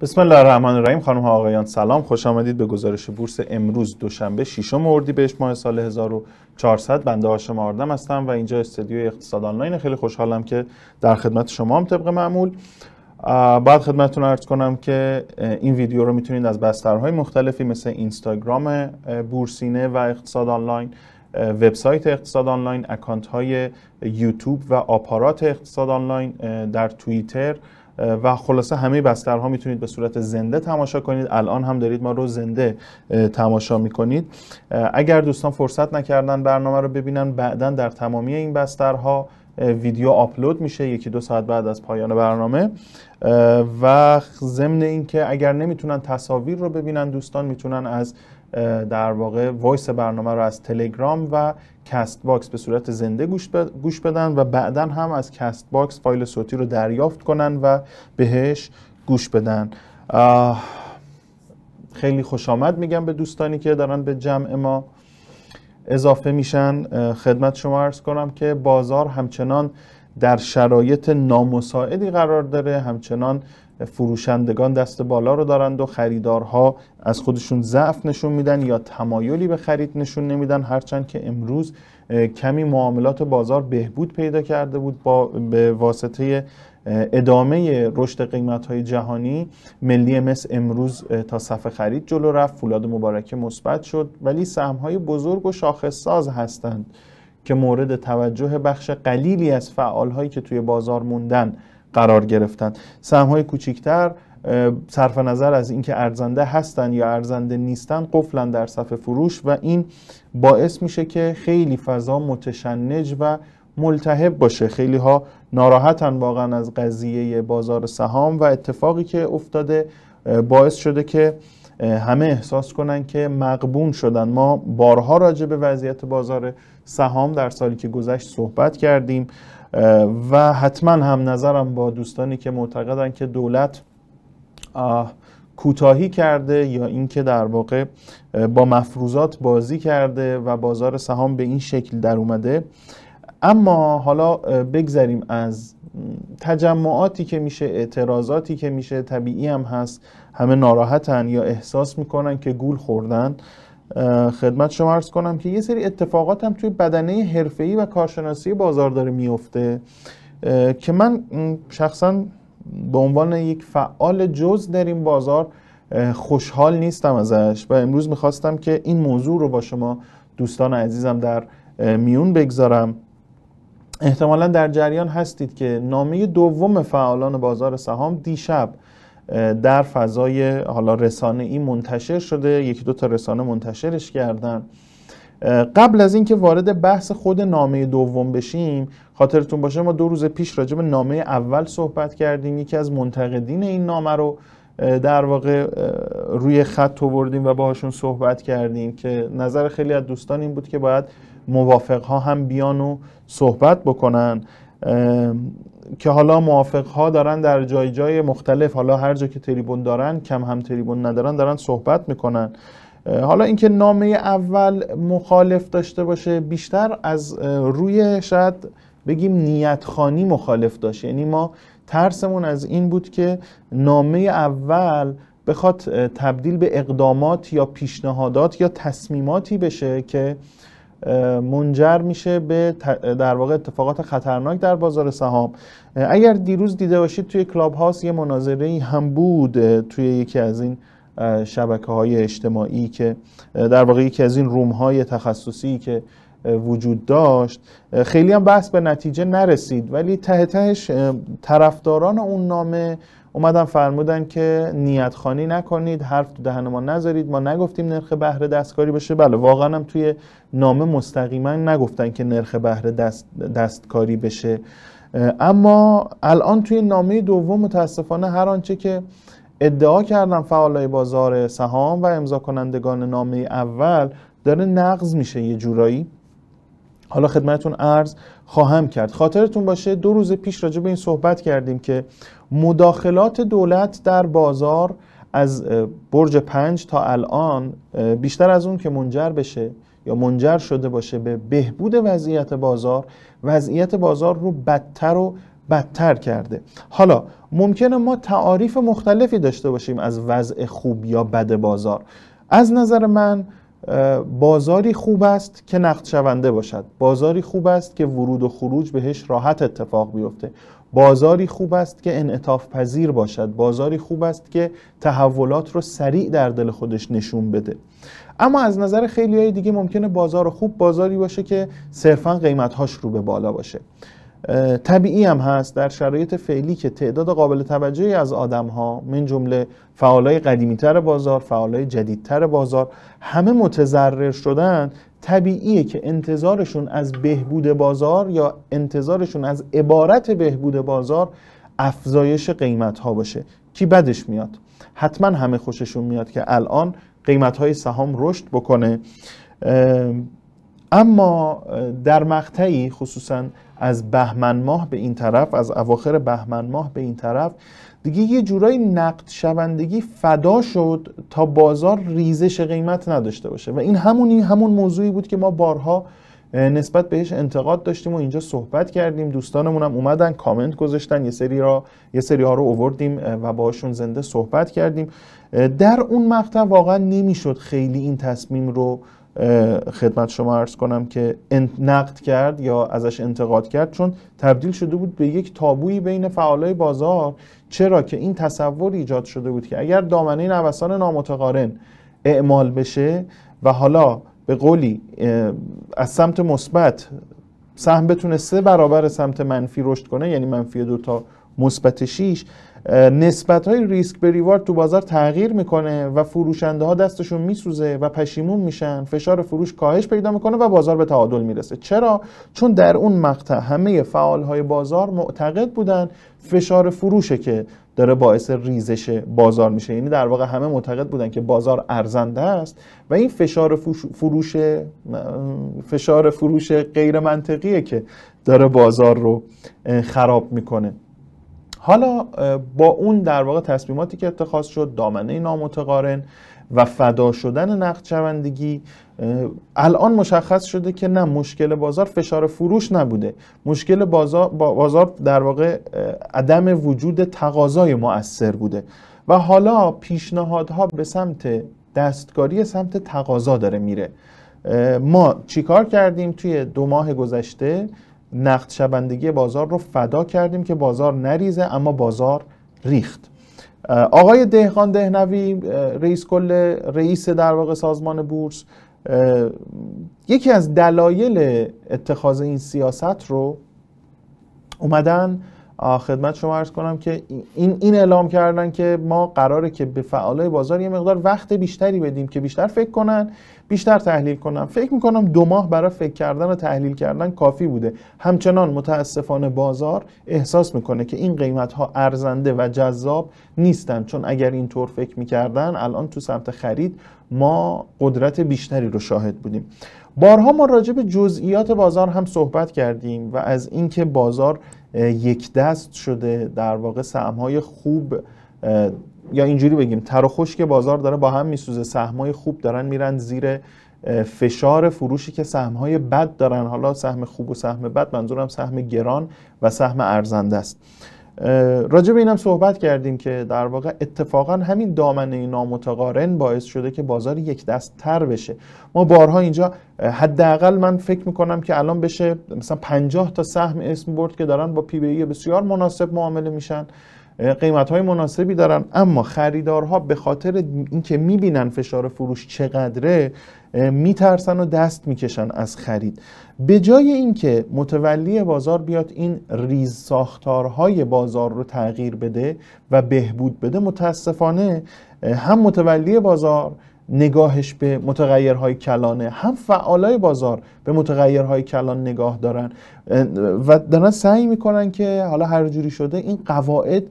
بسم الله الرحمن الرحیم خانم ها آقایان سلام خوش آمدید به گزارش بورس امروز دوشنبه ششم بهش ماه سال 1400 بنده هاشم آردم هستم و اینجا استدیو اقتصاد آنلاین خیلی خوشحالم که در خدمت شما هم طبق معمول بعد خدمتتون عرض کنم که این ویدیو رو میتونید از بسترهای مختلفی مثل اینستاگرام بورسینه و اقتصاد آنلاین وبسایت اقتصاد آنلاین اکانت های یوتیوب و آپارات اقتصاد آنلاین در توییتر و خلاصه همه بسترها میتونید به صورت زنده تماشا کنید الان هم دارید ما رو زنده تماشا میکنید اگر دوستان فرصت نکردن برنامه رو ببینن بعدا در تمامی این بسترها ویدیو آپلود میشه یکی دو ساعت بعد از پایان برنامه و ضمن اینکه اگر نمیتونن تصاویر رو ببینن دوستان میتونن از در واقع وایس برنامه رو از تلگرام و کست باکس به صورت زنده گوش بدن و بعدا هم از کست باکس فایل صوتی رو دریافت کنن و بهش گوش بدن خیلی خوش آمد میگم به دوستانی که دارن به جمع ما اضافه میشن خدمت شما ارز کنم که بازار همچنان در شرایط نامساعدی قرار داره همچنان فروشندگان دست بالا رو دارند و خریدارها از خودشون ضعف نشون میدن یا تمایلی به خرید نشون نمیدن هرچند که امروز کمی معاملات بازار بهبود پیدا کرده بود با به واسطه ادامه رشد قیمت های جهانی ملی مس امروز تا صفحه خرید جلو رفت فولاد مبارکه مثبت شد ولی سهم های بزرگ و شاخص ساز هستند که مورد توجه بخش قلیلی از فعال هایی که توی بازار موندن قرار گرفتن سهم های کوچیکتر صرف نظر از اینکه ارزنده هستند یا ارزنده نیستن قفلن در صفحه فروش و این باعث میشه که خیلی فضا متشنج و ملتهب باشه خیلی ها ناراحتن واقعا از قضیه بازار سهام و اتفاقی که افتاده باعث شده که همه احساس کنن که مقبون شدن ما بارها راجع به وضعیت بازار سهام در سالی که گذشت صحبت کردیم و حتما هم نظرم با دوستانی که معتقدن که دولت کوتاهی کرده یا اینکه در واقع با مفروضات بازی کرده و بازار سهام به این شکل در اومده اما حالا بگذریم از تجمعاتی که میشه اعتراضاتی که میشه طبیعی هم هست همه ناراحتن یا احساس میکنن که گول خوردن خدمت شما ارز کنم که یه سری اتفاقات هم توی بدنه حرفه‌ای و کارشناسی بازار داره میفته که من شخصا به عنوان یک فعال جز در این بازار خوشحال نیستم ازش و امروز میخواستم که این موضوع رو با شما دوستان عزیزم در میون بگذارم احتمالا در جریان هستید که نامه دوم فعالان بازار سهام دیشب در فضای حالا رسانه ای منتشر شده یکی دو تا رسانه منتشرش کردن قبل از اینکه وارد بحث خود نامه دوم بشیم خاطرتون باشه ما دو روز پیش راجع به نامه اول صحبت کردیم یکی از منتقدین این نامه رو در واقع روی خط آوردیم و باهاشون صحبت کردیم که نظر خیلی از دوستان این بود که باید موافق ها هم بیان و صحبت بکنن که حالا موافق ها دارن در جای جای مختلف حالا هر جا که تریبون دارن کم هم تریبون ندارن دارن صحبت میکنن حالا اینکه نامه اول مخالف داشته باشه بیشتر از روی شاید بگیم نیتخانی مخالف داشت یعنی ما ترسمون از این بود که نامه اول بخواد تبدیل به اقدامات یا پیشنهادات یا تصمیماتی بشه که منجر میشه به در واقع اتفاقات خطرناک در بازار سهام اگر دیروز دیده باشید توی کلاب هاست یه مناظره ای هم بود توی یکی از این شبکه های اجتماعی که در واقع یکی از این روم های تخصصی که وجود داشت خیلی هم بحث به نتیجه نرسید ولی ته تهش طرفداران اون نامه اومدن فرمودن که خانی نکنید حرف تو دهن ما نذارید ما نگفتیم نرخ بهره دستکاری بشه بله واقعا هم توی نامه مستقیما نگفتن که نرخ بهره دست، دستکاری بشه اما الان توی نامه دوم متاسفانه هر آنچه که ادعا کردن فعالای بازار سهام و امضا کنندگان نامه اول داره نقض میشه یه جورایی حالا خدمتون عرض خواهم کرد خاطرتون باشه دو روز پیش راجع به این صحبت کردیم که مداخلات دولت در بازار از برج پنج تا الان بیشتر از اون که منجر بشه یا منجر شده باشه به بهبود وضعیت بازار وضعیت بازار رو بدتر و بدتر کرده حالا ممکنه ما تعاریف مختلفی داشته باشیم از وضع خوب یا بد بازار از نظر من بازاری خوب است که نقد شونده باشد بازاری خوب است که ورود و خروج بهش راحت اتفاق بیفته بازاری خوب است که انعطاف پذیر باشد بازاری خوب است که تحولات رو سریع در دل خودش نشون بده اما از نظر خیلی های دیگه ممکنه بازار خوب بازاری باشه که صرفا هاش رو به بالا باشه طبیعی هم هست در شرایط فعلی که تعداد قابل توجهی از آدم ها من جمله فعالای تر بازار فعالای جدیدتر بازار همه متضرر شدن طبیعیه که انتظارشون از بهبود بازار یا انتظارشون از عبارت بهبود بازار افزایش قیمت ها باشه کی بدش میاد حتما همه خوششون میاد که الان قیمت های سهام رشد بکنه اما در مقطعی خصوصا از بهمن ماه به این طرف از اواخر بهمن ماه به این طرف دیگه یه جورایی نقد شوندگی فدا شد تا بازار ریزش قیمت نداشته باشه و این همون همون موضوعی بود که ما بارها نسبت بهش انتقاد داشتیم و اینجا صحبت کردیم دوستانمون هم اومدن کامنت گذاشتن یه سری را یه سری ها رو اووردیم و باهاشون زنده صحبت کردیم در اون مقطع واقعا نمیشد خیلی این تصمیم رو خدمت شما عرض کنم که نقد کرد یا ازش انتقاد کرد چون تبدیل شده بود به یک تابویی بین فعالای بازار چرا که این تصور ایجاد شده بود که اگر دامنه نوسان نامتقارن اعمال بشه و حالا به قولی از سمت مثبت سهم بتونه سه برابر سمت منفی رشد کنه یعنی منفی دو تا مثبت 6 نسبت های ریسک به ریوارد تو بازار تغییر میکنه و فروشنده ها دستشون میسوزه و پشیمون میشن فشار فروش کاهش پیدا میکنه و بازار به تعادل میرسه چرا چون در اون مقطع همه فعال های بازار معتقد بودن فشار فروشه که داره باعث ریزش بازار میشه یعنی در واقع همه معتقد بودن که بازار ارزنده است و این فشار فروش فشار فروش غیر منطقیه که داره بازار رو خراب میکنه حالا با اون در واقع تصمیماتی که اتخاذ شد دامنه نامتقارن و فدا شدن نقد شوندگی الان مشخص شده که نه مشکل بازار فشار فروش نبوده مشکل بازار, بازار در واقع عدم وجود تقاضای مؤثر بوده و حالا پیشنهادها به سمت دستکاری سمت تقاضا داره میره ما چیکار کردیم توی دو ماه گذشته نقد شبندگی بازار رو فدا کردیم که بازار نریزه اما بازار ریخت آقای دهقان دهنوی رئیس کل رئیس در واقع سازمان بورس یکی از دلایل اتخاذ این سیاست رو اومدن خدمت شما ارز کنم که این, این اعلام کردن که ما قراره که به فعالای بازار یه مقدار وقت بیشتری بدیم که بیشتر فکر کنن بیشتر تحلیل کنم فکر میکنم دو ماه برای فکر کردن و تحلیل کردن کافی بوده همچنان متاسفانه بازار احساس میکنه که این قیمت ها ارزنده و جذاب نیستن چون اگر اینطور فکر میکردن الان تو سمت خرید ما قدرت بیشتری رو شاهد بودیم بارها ما راجع به جزئیات بازار هم صحبت کردیم و از اینکه بازار یک دست شده در واقع های خوب یا اینجوری بگیم تر و خشک بازار داره با هم میسوزه های خوب دارن میرن زیر فشار فروشی که های بد دارن حالا سهم خوب و سهم بد منظورم سهم گران و سهم ارزنده است راجع به اینم صحبت کردیم که در واقع اتفاقا همین دامنه نامتقارن باعث شده که بازار یک دست تر بشه ما بارها اینجا حداقل من فکر میکنم که الان بشه مثلا 50 تا سهم اسم برد که دارن با پی بی بسیار مناسب معامله میشن قیمت های مناسبی دارن اما خریدارها به خاطر اینکه میبینن فشار فروش چقدره میترسن و دست میکشن از خرید به جای اینکه متولی بازار بیاد این ریز ساختارهای بازار رو تغییر بده و بهبود بده متاسفانه هم متولی بازار نگاهش به متغیرهای کلانه هم فعالای بازار به متغیرهای کلان نگاه دارن و دارن سعی میکنن که حالا هر جوری شده این قواعد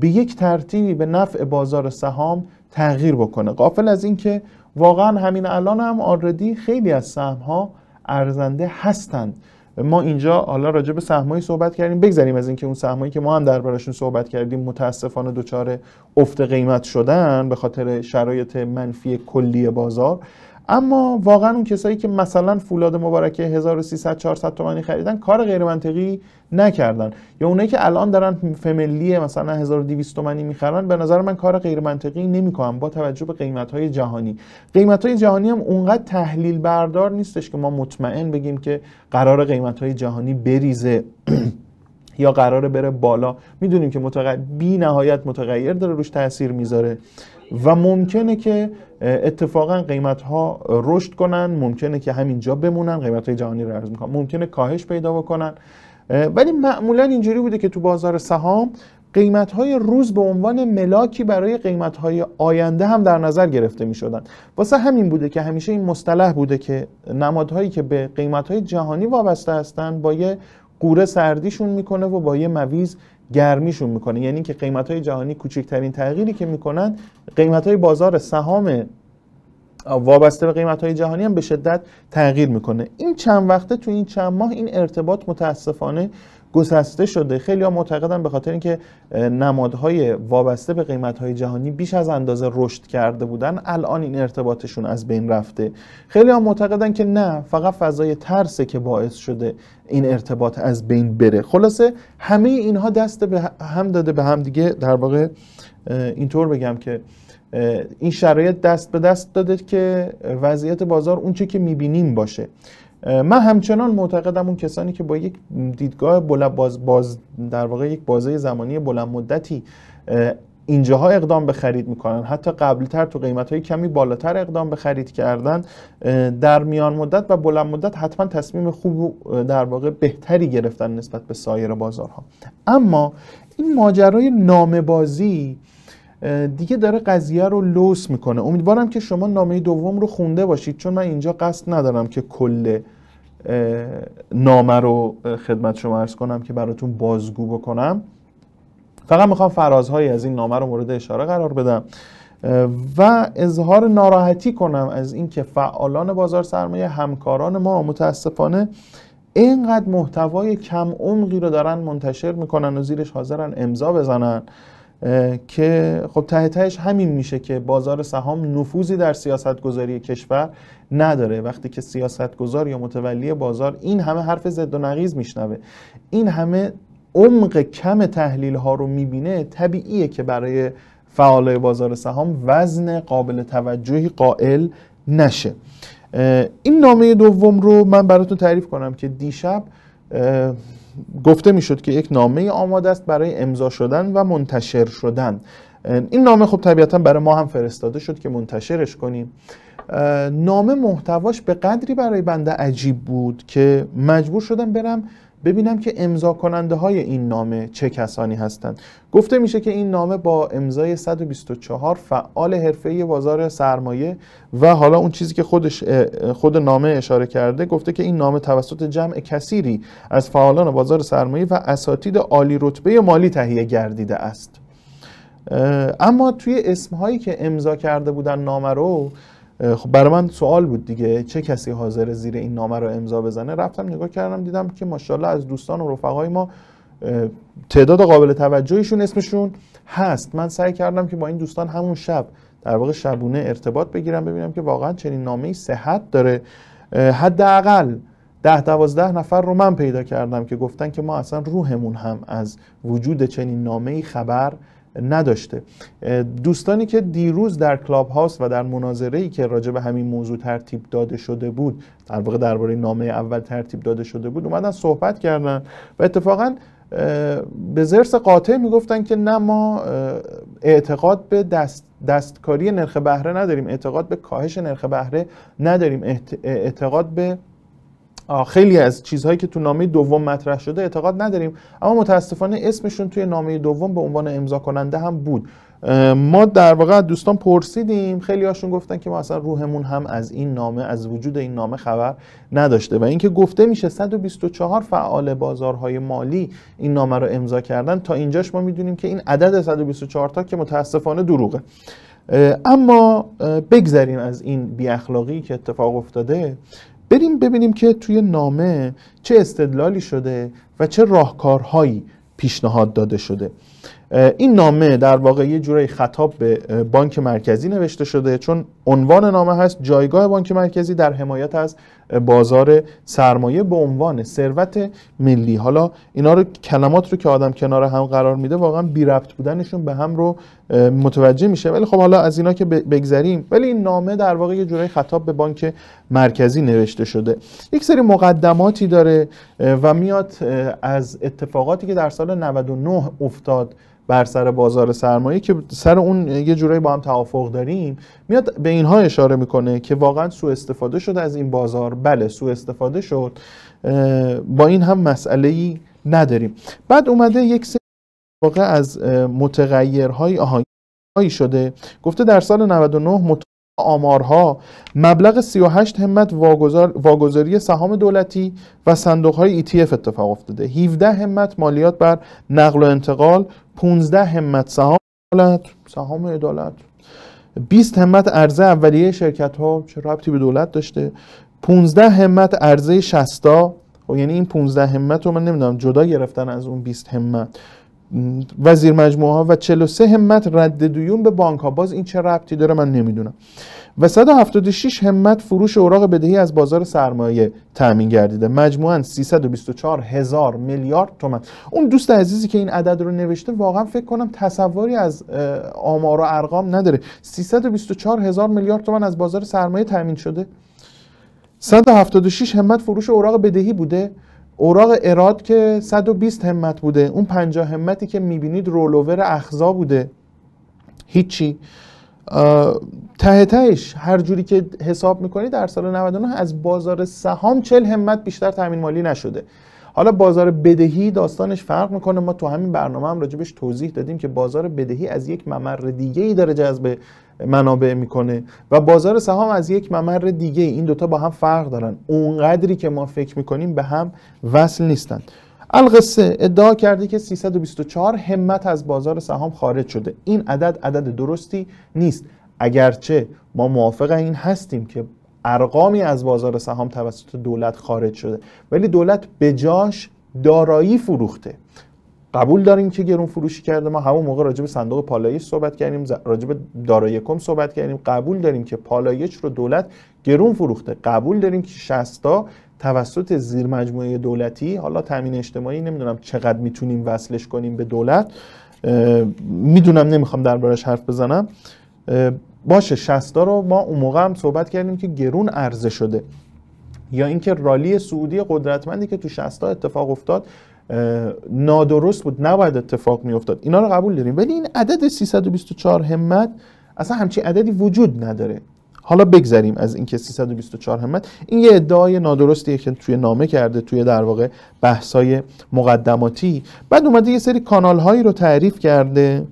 به یک ترتیبی به نفع بازار سهام تغییر بکنه قافل از اینکه واقعا همین الان هم آردی خیلی از سهم ها ارزنده هستند ما اینجا حالا راجع به سهمایی صحبت کردیم بگذریم از اینکه اون سهمایی که ما هم دربارشون صحبت کردیم متاسفانه دچار افت قیمت شدن به خاطر شرایط منفی کلی بازار اما واقعا اون کسایی که مثلا فولاد مبارکه 1300 400 تومانی خریدن کار غیر منطقی نکردن یا اونایی که الان دارن فملی مثلا 1200 تومانی میخرن به نظر من کار غیر منطقی نمیکنن با توجه به قیمت های جهانی قیمت های جهانی هم اونقدر تحلیل بردار نیستش که ما مطمئن بگیم که قرار قیمت های جهانی بریزه یا قرار بره بالا میدونیم که متغیر بی نهایت متغیر داره روش تاثیر میذاره و ممکنه که اتفاقا قیمت ها رشد کنن ممکنه که همینجا بمونن قیمت های جهانی رو عرض میکنن ممکنه کاهش پیدا بکنن ولی معمولا اینجوری بوده که تو بازار سهام قیمت های روز به عنوان ملاکی برای قیمت های آینده هم در نظر گرفته می شدن واسه همین بوده که همیشه این مصطلح بوده که نمادهایی که به قیمت های جهانی وابسته هستن با یه قوره سردیشون میکنه و با یه مویز گرمیشون میکنه یعنی که قیمت های جهانی کوچکترین تغییری که میکنن قیمت های بازار سهام وابسته به قیمت های جهانی هم به شدت تغییر میکنه این چند وقته تو این چند ماه این ارتباط متاسفانه گسسته شده خیلی ها معتقدن به خاطر اینکه نمادهای وابسته به قیمتهای جهانی بیش از اندازه رشد کرده بودن الان این ارتباطشون از بین رفته خیلی معتقدن که نه فقط فضای ترسه که باعث شده این ارتباط از بین بره خلاصه همه اینها دست به هم داده به هم دیگه در واقع اینطور بگم که این شرایط دست به دست داده که وضعیت بازار اونچه که میبینیم باشه من همچنان معتقدم اون کسانی که با یک دیدگاه بلند باز, در واقع یک بازه زمانی بلند مدتی اینجاها اقدام به خرید میکنن حتی قبلتر تو قیمت های کمی بالاتر اقدام به خرید کردن در میان مدت و بلند مدت حتما تصمیم خوب و در واقع بهتری گرفتن نسبت به سایر بازارها اما این ماجرای نامه بازی دیگه داره قضیه رو لوس میکنه امیدوارم که شما نامه دوم رو خونده باشید چون من اینجا قصد ندارم که کل نامه رو خدمت شما ارز کنم که براتون بازگو بکنم فقط میخوام فرازهایی از این نامه رو مورد اشاره قرار بدم و اظهار ناراحتی کنم از اینکه فعالان بازار سرمایه همکاران ما متاسفانه اینقدر محتوای کم عمقی رو دارن منتشر میکنن و زیرش حاضرن امضا بزنن که خب ته تهش همین میشه که بازار سهام نفوذی در سیاست گذاری کشور نداره وقتی که سیاست گذار یا متولی بازار این همه حرف زد و نقیز میشنوه این همه عمق کم تحلیل ها رو میبینه طبیعیه که برای فعالای بازار سهام وزن قابل توجهی قائل نشه این نامه دوم رو من براتون تعریف کنم که دیشب گفته میشد که یک نامه آماده است برای امضا شدن و منتشر شدن این نامه خب طبیعتا برای ما هم فرستاده شد که منتشرش کنیم نامه محتواش به قدری برای بنده عجیب بود که مجبور شدم برم ببینم که امضا کننده های این نامه چه کسانی هستند گفته میشه که این نامه با امضای 124 فعال حرفه بازار سرمایه و حالا اون چیزی که خودش خود نامه اشاره کرده گفته که این نامه توسط جمع کثیری از فعالان بازار سرمایه و اساتید عالی رتبه مالی تهیه گردیده است اما توی اسم هایی که امضا کرده بودن نامه رو خب برای من سوال بود دیگه چه کسی حاضر زیر این نامه رو امضا بزنه رفتم نگاه کردم دیدم که ماشاءالله از دوستان و رفقای ما تعداد قابل توجهیشون اسمشون هست من سعی کردم که با این دوستان همون شب در واقع شبونه ارتباط بگیرم ببینم که واقعا چنین نامه ای صحت داره حداقل ده دوازده نفر رو من پیدا کردم که گفتن که ما اصلا روحمون هم از وجود چنین نامه خبر نداشته دوستانی که دیروز در کلاب هاست و در مناظره ای که راجع به همین موضوع ترتیب داده شده بود در واقع درباره نامه اول ترتیب داده شده بود اومدن صحبت کردن و اتفاقا به زرس قاطع میگفتن که نه ما اعتقاد به دست دستکاری نرخ بهره نداریم اعتقاد به کاهش نرخ بهره نداریم اعتقاد به خیلی از چیزهایی که تو نامه دوم مطرح شده اعتقاد نداریم اما متاسفانه اسمشون توی نامه دوم به عنوان امضا کننده هم بود ما در واقع دوستان پرسیدیم خیلی هاشون گفتن که ما اصلا روحمون هم از این نامه از وجود این نامه خبر نداشته و اینکه گفته میشه 124 فعال بازارهای مالی این نامه رو امضا کردن تا اینجاش ما میدونیم که این عدد 124 تا که متاسفانه دروغه اما بگذریم از این بی اخلاقی که اتفاق افتاده بریم ببینیم که توی نامه چه استدلالی شده و چه راهکارهایی پیشنهاد داده شده این نامه در واقع یه جورایی خطاب به بانک مرکزی نوشته شده چون عنوان نامه هست جایگاه بانک مرکزی در حمایت از بازار سرمایه به عنوان ثروت ملی حالا اینا رو کلمات رو که آدم کنار هم قرار میده واقعا بی ربط بودنشون به هم رو متوجه میشه ولی خب حالا از اینا که بگذریم ولی این نامه در واقع یه جورای خطاب به بانک مرکزی نوشته شده یک سری مقدماتی داره و میاد از اتفاقاتی که در سال 99 افتاد بر سر بازار سرمایه که سر اون یه جورایی با هم توافق داریم میاد به اینها اشاره میکنه که واقعا سوء استفاده شده از این بازار بله سوء استفاده شد با این هم مسئله ای نداریم بعد اومده یک سری واقع از متغیرهای آهایی شده گفته در سال 99 آمارها مبلغ 38 همت واگذاری سهام دولتی و صندوق های ETF اتفاق افتاده 17 همت مالیات بر نقل و انتقال 15 همت سهام دولت سهام عدالت 20 همت عرضه اولیه شرکت ها چه ربطی به دولت داشته 15 همت عرضه 60 خب، یعنی این 15 همت رو من نمیدونم جدا گرفتن از اون 20 همت وزیر مجموعه ها و 43 همت رد دیون به بانک ها باز این چه ربطی داره من نمیدونم و 176 همت فروش اوراق بدهی از بازار سرمایه تامین گردیده مجموعا 324 هزار میلیارد تومن اون دوست عزیزی که این عدد رو نوشته واقعا فکر کنم تصوری از آمار و ارقام نداره 324 هزار میلیارد تومن از بازار سرمایه تامین شده 176 همت فروش اوراق بدهی بوده اوراق اراد که 120 همت بوده اون 50 همتی که میبینید رولوور اخزا بوده هیچی ته تهش هر جوری که حساب میکنی در سال 99 از بازار سهام 40 همت بیشتر تامین مالی نشده حالا بازار بدهی داستانش فرق میکنه ما تو همین برنامه هم راجبش توضیح دادیم که بازار بدهی از یک ممر دیگه ای داره جذب منابع میکنه و بازار سهام از یک ممر دیگه این دوتا با هم فرق دارن اونقدری که ما فکر میکنیم به هم وصل نیستن القصه ادعا کرده که 324 همت از بازار سهام خارج شده این عدد عدد درستی نیست اگرچه ما موافق این هستیم که ارقامی از بازار سهام توسط دولت خارج شده ولی دولت به جاش دارایی فروخته قبول داریم که گرون فروشی کرده ما همون موقع راجب صندوق پالایش صحبت کردیم راجب دارایی کم صحبت کردیم قبول داریم که پالایش رو دولت گرون فروخته قبول داریم که 60 توسط زیر مجموعه دولتی حالا تامین اجتماعی نمیدونم چقدر میتونیم وصلش کنیم به دولت میدونم نمیخوام دربارش حرف بزنم باشه 60 رو ما اون موقع هم صحبت کردیم که گرون عرضه شده یا اینکه رالی سعودی قدرتمندی که تو 60 اتفاق افتاد نادرست بود نباید اتفاق میافتاد اینا رو قبول داریم ولی این عدد 324 همت اصلا همچی عددی وجود نداره حالا بگذریم از اینکه 324 همت این یه ادعای نادرستیه که توی نامه کرده توی در واقع بحثای مقدماتی بعد اومده یه سری کانال هایی رو تعریف کرده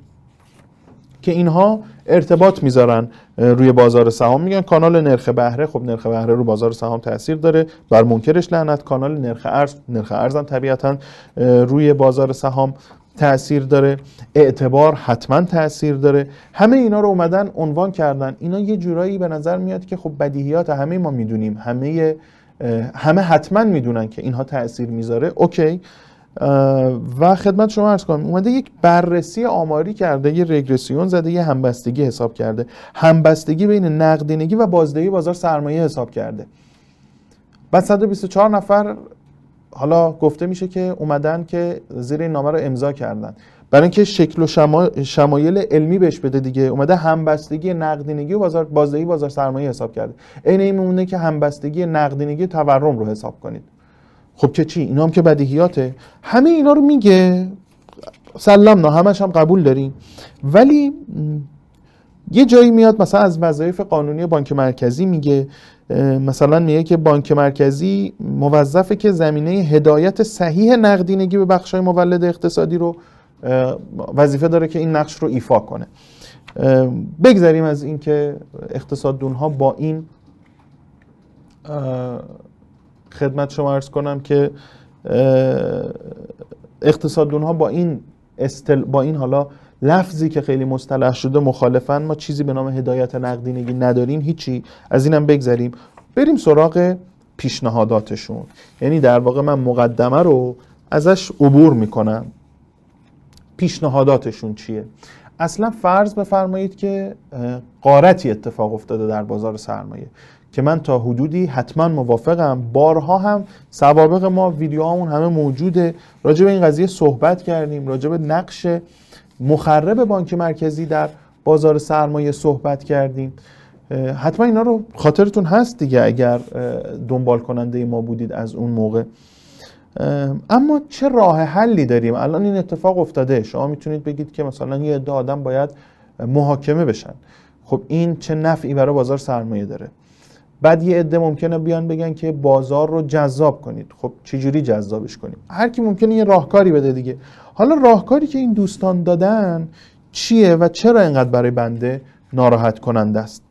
که اینها ارتباط میذارن روی بازار سهام میگن کانال نرخ بهره خب نرخ بهره رو بازار سهام تاثیر داره بر منکرش لعنت کانال نرخ ارز نرخ هم طبیعتا روی بازار سهام تاثیر داره اعتبار حتما تاثیر داره همه اینا رو اومدن عنوان کردن اینا یه جورایی به نظر میاد که خب بدیهیات همه ما میدونیم همه همه حتما میدونن که اینها تاثیر میذاره اوکی و خدمت شما ارز کنم اومده یک بررسی آماری کرده یه رگرسیون زده یه همبستگی حساب کرده همبستگی بین نقدینگی و بازدهی بازار سرمایه حساب کرده بعد 124 نفر حالا گفته میشه که اومدن که زیر این نامه رو امضا کردن برای اینکه شکل و شمایل علمی بهش بده دیگه اومده همبستگی نقدینگی و بازار بازدهی بازار سرمایه حساب کرده عین این که همبستگی نقدینگی تورم رو حساب کنید خب که چی اینا هم که بدیهیاته همه اینا رو میگه نه همش هم قبول داریم ولی یه جایی میاد مثلا از وظایف قانونی بانک مرکزی میگه مثلا میگه که بانک مرکزی موظفه که زمینه هدایت صحیح نقدینگی به های مولد اقتصادی رو وظیفه داره که این نقش رو ایفا کنه بگذریم از اینکه اقتصاد ها با این خدمت شما ارز کنم که اقتصاددون ها با این استل... با این حالا لفظی که خیلی مستلح شده مخالفن ما چیزی به نام هدایت نقدینگی نداریم هیچی از اینم بگذریم بریم سراغ پیشنهاداتشون یعنی در واقع من مقدمه رو ازش عبور میکنم پیشنهاداتشون چیه اصلا فرض بفرمایید که قارتی اتفاق افتاده در بازار سرمایه که من تا حدودی حتما موافقم بارها هم سوابق ما ویدیوهامون همه موجوده راجع به این قضیه صحبت کردیم راجع به نقش مخرب بانک مرکزی در بازار سرمایه صحبت کردیم حتما اینا رو خاطرتون هست دیگه اگر دنبال کننده ما بودید از اون موقع اما چه راه حلی داریم الان این اتفاق افتاده شما میتونید بگید که مثلا یه عده آدم باید محاکمه بشن خب این چه نفعی برای بازار سرمایه داره بعد یه عده ممکنه بیان بگن که بازار رو جذاب کنید خب چجوری جذابش کنیم هر کی ممکنه یه راهکاری بده دیگه حالا راهکاری که این دوستان دادن چیه و چرا اینقدر برای بنده ناراحت کننده است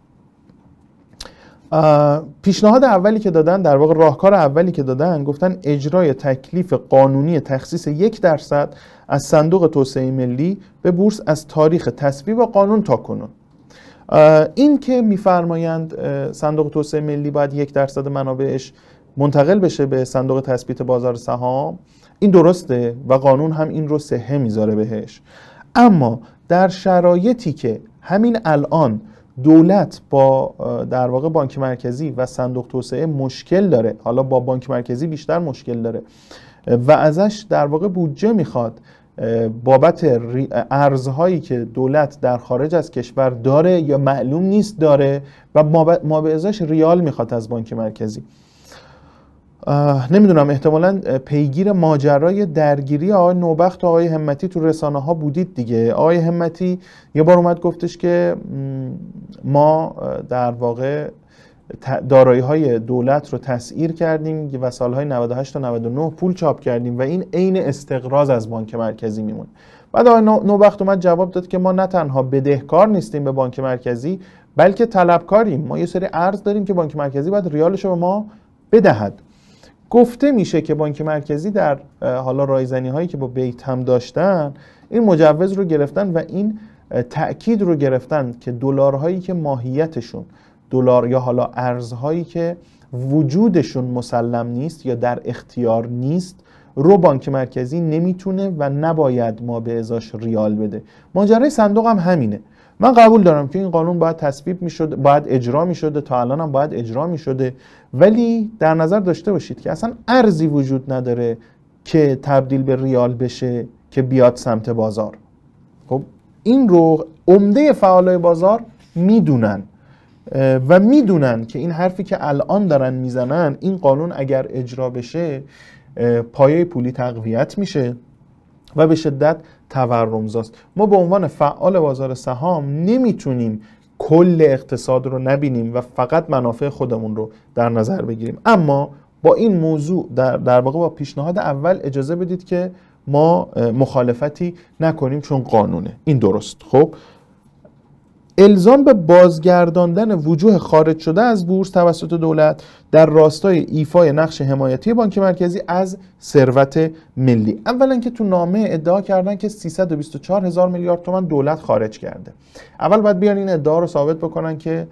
پیشنهاد اولی که دادن در واقع راهکار اولی که دادن گفتن اجرای تکلیف قانونی تخصیص یک درصد از صندوق توسعه ملی به بورس از تاریخ تصویب قانون تا کنون این که میفرمایند صندوق توسعه ملی باید یک درصد منابعش منتقل بشه به صندوق تثبیت بازار سهام این درسته و قانون هم این رو سهه میذاره بهش اما در شرایطی که همین الان دولت با در واقع بانک مرکزی و صندوق توسعه مشکل داره حالا با بانک مرکزی بیشتر مشکل داره و ازش در واقع بودجه میخواد بابت ارزهایی که دولت در خارج از کشور داره یا معلوم نیست داره و ما به ازاش ریال میخواد از بانک مرکزی نمیدونم احتمالا پیگیر ماجرای درگیری آقای نوبخت و آقای همتی تو رسانه ها بودید دیگه آقای همتی یه بار اومد گفتش که ما در واقع دارایی های دولت رو تسعیر کردیم و سالهای 98 تا 99 پول چاپ کردیم و این عین استقراض از بانک مرکزی میمونه بعد آقای نوبخت اومد جواب داد که ما نه تنها بدهکار نیستیم به بانک مرکزی بلکه طلبکاریم ما یه سری ارز داریم که بانک مرکزی باید ریالش رو به ما بدهد گفته میشه که بانک مرکزی در حالا رایزنی هایی که با بیت هم داشتن این مجوز رو گرفتن و این تاکید رو گرفتن که دلارهایی که ماهیتشون دلار یا حالا ارزهایی که وجودشون مسلم نیست یا در اختیار نیست رو بانک مرکزی نمیتونه و نباید ما به ازاش ریال بده ماجرای صندوق هم همینه من قبول دارم که این قانون باید تصویب میشد باید اجرا میشده تا الان هم باید اجرا میشده ولی در نظر داشته باشید که اصلا ارزی وجود نداره که تبدیل به ریال بشه که بیاد سمت بازار خب این رو عمده فعالای بازار میدونن و میدونن که این حرفی که الان دارن میزنن این قانون اگر اجرا بشه پایه پولی تقویت میشه و به شدت تورمزاست ما به عنوان فعال بازار سهام نمیتونیم کل اقتصاد رو نبینیم و فقط منافع خودمون رو در نظر بگیریم اما با این موضوع در, در واقع با پیشنهاد اول اجازه بدید که ما مخالفتی نکنیم چون قانونه این درست خب الزام به بازگرداندن وجوه خارج شده از بورس توسط دولت در راستای ایفای نقش حمایتی بانک مرکزی از ثروت ملی اولا که تو نامه ادعا کردن که 324 هزار میلیارد تومن دولت خارج کرده اول باید بیان این ادعا رو ثابت بکنن که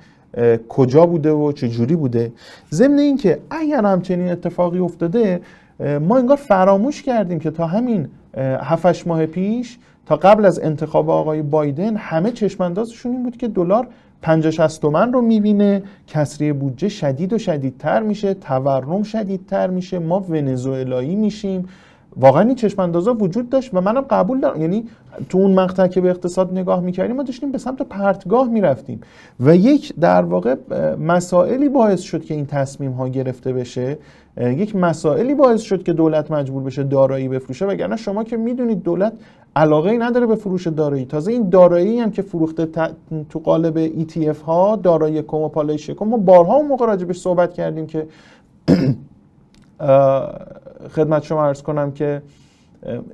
کجا بوده و چه جوری بوده ضمن اینکه اگر همچنین اتفاقی افتاده ما انگار فراموش کردیم که تا همین 7 ماه پیش تا قبل از انتخاب آقای بایدن همه چشماندازشون این بود که دلار 50 60 تومن رو میبینه کسری بودجه شدید و شدیدتر میشه تورم شدیدتر میشه ما ونزوئلایی میشیم واقعا این چشماندازا وجود داشت و منم قبول دارم یعنی تو اون مقطع که به اقتصاد نگاه میکردیم ما داشتیم به سمت پرتگاه میرفتیم و یک در واقع مسائلی باعث شد که این تصمیم ها گرفته بشه یک مسائلی باعث شد که دولت مجبور بشه دارایی بفروشه وگرنه شما که میدونید دولت علاقه ای نداره به فروش دارایی تازه این دارایی هم که فروخته تو قالب ETF ها دارایی کم و شکم ما بارها اون موقع راجبش صحبت کردیم که خدمت شما عرض کنم که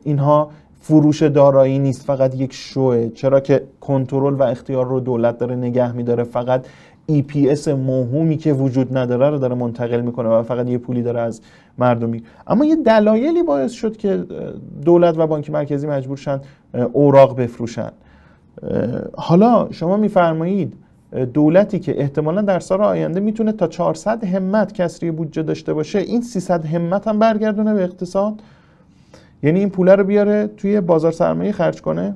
اینها فروش دارایی نیست فقط یک شوه چرا که کنترل و اختیار رو دولت داره نگه میداره فقط EPS موهومی که وجود نداره رو داره منتقل میکنه و فقط یه پولی داره از مردمی اما یه دلایلی باعث شد که دولت و بانک مرکزی مجبور شن اوراق بفروشن حالا شما میفرمایید دولتی که احتمالا در سال آینده میتونه تا 400 همت کسری بودجه داشته باشه این 300 همت هم برگردونه به اقتصاد یعنی این پوله رو بیاره توی بازار سرمایه خرج کنه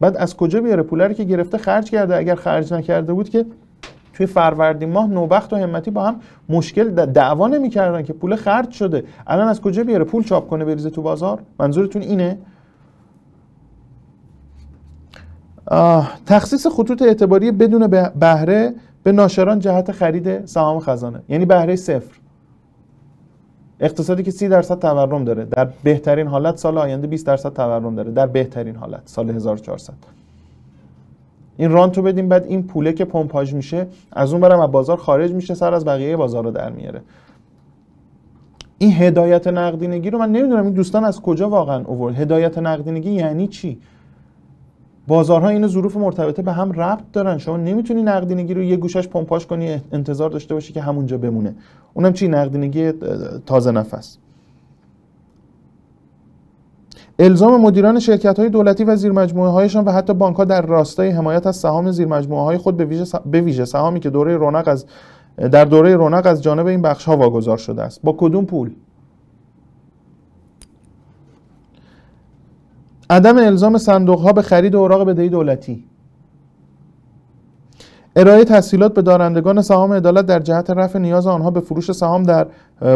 بعد از کجا بیاره پولی که گرفته خرج کرده اگر خرج نکرده بود که توی فروردین ماه نوبخت و همتی با هم مشکل دعوا نمیکردن که پول خرج شده الان از کجا بیاره پول چاپ کنه بریزه تو بازار منظورتون اینه تخصیص خطوط اعتباری بدون بهره به ناشران جهت خرید سهام خزانه یعنی بهره صفر اقتصادی که 30 درصد تورم داره در بهترین حالت سال آینده 20 درصد تورم داره در بهترین حالت سال 1400 این رانتو بدیم بعد این پوله که پمپاژ میشه از اون برم از بازار خارج میشه سر از بقیه بازار رو در میاره این هدایت نقدینگی رو من نمیدونم این دوستان از کجا واقعا اوورد هدایت نقدینگی یعنی چی بازارها این ظروف مرتبطه به هم ربط دارن شما نمیتونی نقدینگی رو یه گوشش پمپاش کنی انتظار داشته باشی که همونجا بمونه اونم چی نقدینگی تازه نفس الزام مدیران شرکت های دولتی و زیرمجموعه هایشان و حتی بانک ها در راستای حمایت از سهام زیرمجموعه های خود به ویژه سهامی که دوره رونق از در دوره رونق از جانب این بخش ها واگذار شده است با کدوم پول عدم الزام صندوق ها به خرید اوراق بدهی دولتی ارائه تسهیلات به دارندگان سهام عدالت در جهت رفع نیاز آنها به فروش سهام در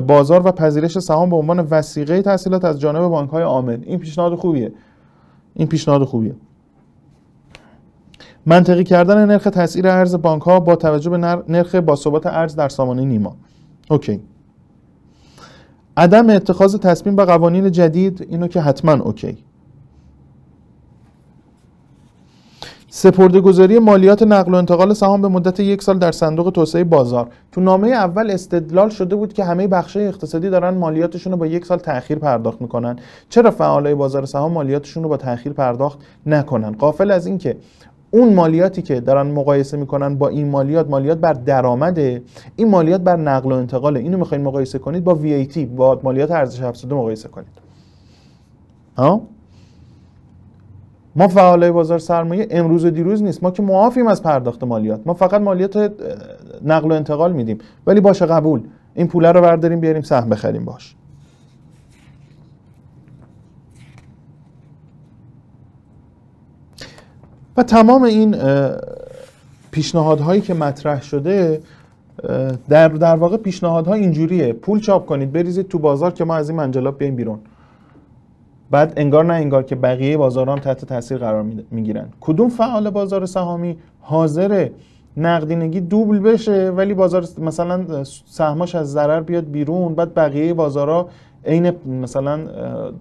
بازار و پذیرش سهام به عنوان وسیقه تسهیلات از جانب های عامل این پیشنهاد خوبیه این پیشنهاد خوبیه منطقی کردن نرخ تسعیر ارز بانک ها با توجه به نرخ باثبات ارز در سامانه نیما اوکی عدم اتخاذ تصمیم به قوانین جدید اینو که حتما اوکی گذاری مالیات نقل و انتقال سهام به مدت یک سال در صندوق توسعه بازار تو نامه اول استدلال شده بود که همه بخش اقتصادی دارن مالیاتشون رو با یک سال تاخیر پرداخت میکنن چرا فعالای بازار سهام مالیاتشون رو با تاخیر پرداخت نکنن قافل از اینکه اون مالیاتی که دارن مقایسه میکنن با این مالیات مالیات بر درآمده این مالیات بر نقل و انتقال. اینو میخواین مقایسه کنید با VAT با مالیات ارزش افزوده مقایسه کنید ها ما فعالای بازار سرمایه امروز و دیروز نیست ما که معافیم از پرداخت مالیات ما فقط مالیات نقل و انتقال میدیم ولی باشه قبول این پوله رو برداریم بیاریم سهم بخریم باش و تمام این پیشنهادهایی که مطرح شده در, در واقع پیشنهادها اینجوریه پول چاپ کنید بریزید تو بازار که ما از این منجلاب بیایم بیرون بعد انگار نه انگار که بقیه بازار هم تحت تاثیر قرار میگیرن کدوم فعال بازار سهامی حاضر نقدینگی دوبل بشه ولی بازار مثلا سهماش از ضرر بیاد بیرون بعد بقیه بازارها عین مثلا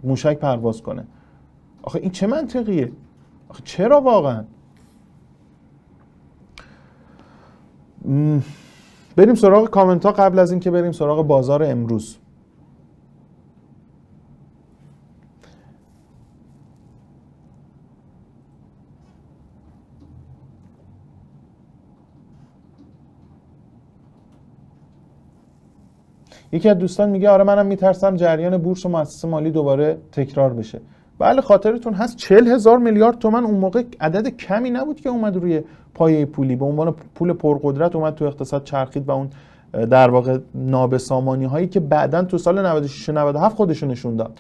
موشک پرواز کنه آخه این چه منطقیه آخه چرا واقعا بریم سراغ کامنت ها قبل از اینکه بریم سراغ بازار امروز یکی از دوستان میگه آره منم میترسم جریان بورس و مؤسسه مالی دوباره تکرار بشه بله خاطرتون هست 40 هزار میلیارد تومن اون موقع عدد کمی نبود که اومد روی پایه پولی به عنوان پول پرقدرت اومد تو اقتصاد چرخید و اون در واقع نابسامانی هایی که بعدا تو سال 96 97 خودشو نشون داد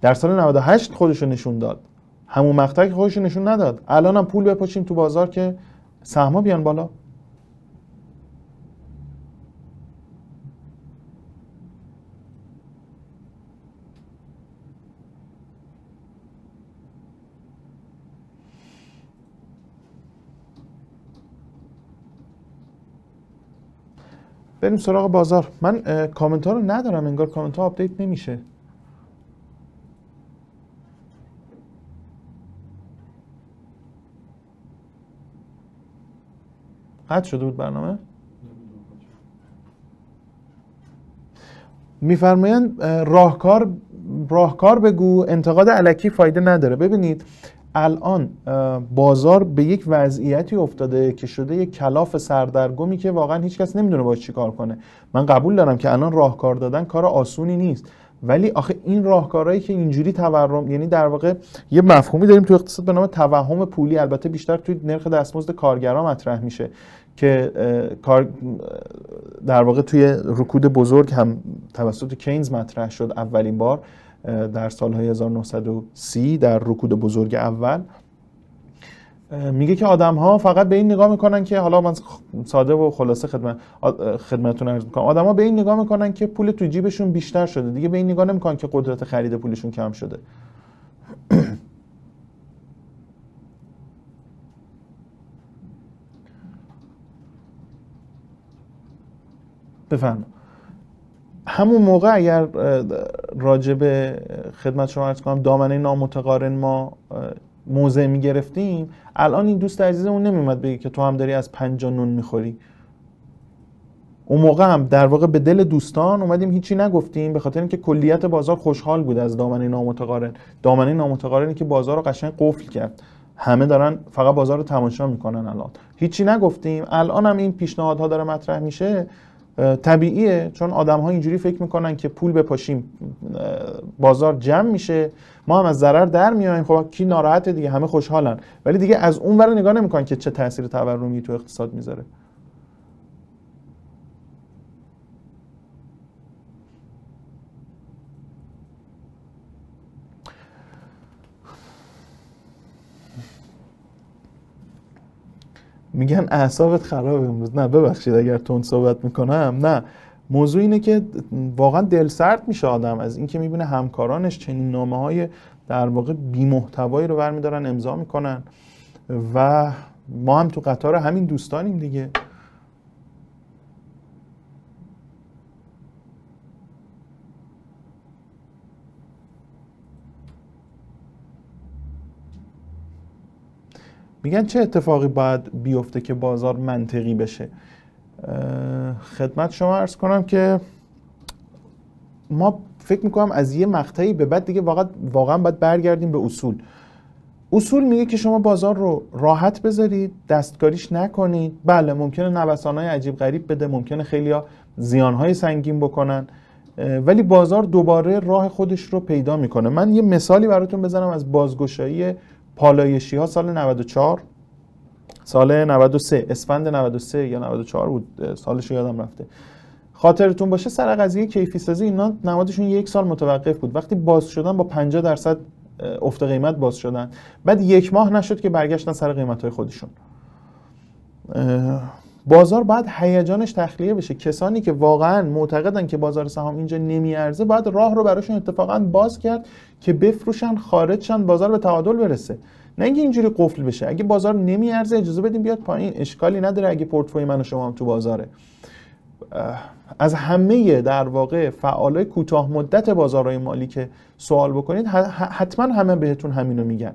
در سال 98 خودشو نشون داد همون مقطعی که نشون نداد الان پول بپاشیم تو بازار که سهما بیان بالا بریم سراغ بازار من کامنت ها رو ندارم انگار کامنت ها آپدیت نمیشه قد شده بود برنامه میفرمایند راهکار راهکار بگو انتقاد علکی فایده نداره ببینید الان بازار به یک وضعیتی افتاده که شده یک کلاف سردرگمی که واقعا هیچکس نمیدونه باید چی کار کنه من قبول دارم که الان راهکار دادن کار آسونی نیست ولی آخه این راهکارهایی که اینجوری تورم یعنی در واقع یه مفهومی داریم تو اقتصاد به نام توهم پولی البته بیشتر توی نرخ دستمزد کارگرا مطرح میشه که کار در واقع توی رکود بزرگ هم توسط کینز مطرح شد اولین بار در سالهای 1930 در رکود بزرگ اول میگه که آدم ها فقط به این نگاه میکنن که حالا من ساده و خلاصه خدمت خدمتتون عرض میکنم ها به این نگاه میکنن که پول تو جیبشون بیشتر شده دیگه به این نگاه نمیکنن که قدرت خرید پولشون کم شده بفرمایید همون موقع اگر راجب خدمت شما ارز کنم دامنه نامتقارن ما موضع می گرفتیم الان این دوست عزیزمون نمیومد بگه که تو هم داری از پنجا نون میخوری اون موقع هم در واقع به دل دوستان اومدیم هیچی نگفتیم به خاطر اینکه کلیت بازار خوشحال بود از دامنه نامتقارن دامنه نامتقارنی که بازار رو قشنگ قفل کرد همه دارن فقط بازار رو تماشا میکنن الان هیچی نگفتیم الان هم این پیشنهادها داره مطرح میشه طبیعیه چون آدم ها اینجوری فکر میکنن که پول بپاشیم بازار جمع میشه ما هم از ضرر در میایم خب کی ناراحته دیگه همه خوشحالن ولی دیگه از اون ور نگاه نمیکنن که چه تاثیر تورمی تو اقتصاد میذاره میگن اعصابت خرابه امروز نه ببخشید اگر تون صحبت میکنم نه موضوع اینه که واقعا دل سرد میشه آدم از اینکه میبینه همکارانش چنین نامه های در واقع بی رو برمیدارن امضا میکنن و ما هم تو قطار همین دوستانیم دیگه میگن چه اتفاقی باید بیفته که بازار منطقی بشه خدمت شما ارز کنم که ما فکر میکنم از یه مقطعی به بعد دیگه واقعا واقع باید برگردیم به اصول اصول میگه که شما بازار رو راحت بذارید دستکاریش نکنید بله ممکنه های عجیب غریب بده ممکنه خیلی ها زیانهای سنگین بکنن ولی بازار دوباره راه خودش رو پیدا میکنه من یه مثالی براتون بزنم از بازگشایی پالایشی ها سال 94 سال 93 اسفند 93 یا 94 بود سالش یادم رفته خاطرتون باشه سر قضیه کیفی سازی اینا نمادشون یک سال متوقف بود وقتی باز شدن با 50 درصد افت قیمت باز شدن بعد یک ماه نشد که برگشتن سر قیمت های خودشون بازار باید هیجانش تخلیه بشه کسانی که واقعا معتقدن که بازار سهام اینجا نمیارزه باید راه رو براشون اتفاقا باز کرد که بفروشن خارجشن بازار به تعادل برسه نه اینکه اینجوری قفل بشه اگه بازار نمیارزه اجازه بدیم بیاد پایین اشکالی نداره اگه پورتفوی من و شما هم تو بازاره از همه در واقع فعالای کوتاه مدت بازارهای مالی که سوال بکنید حتما همه بهتون همینو میگن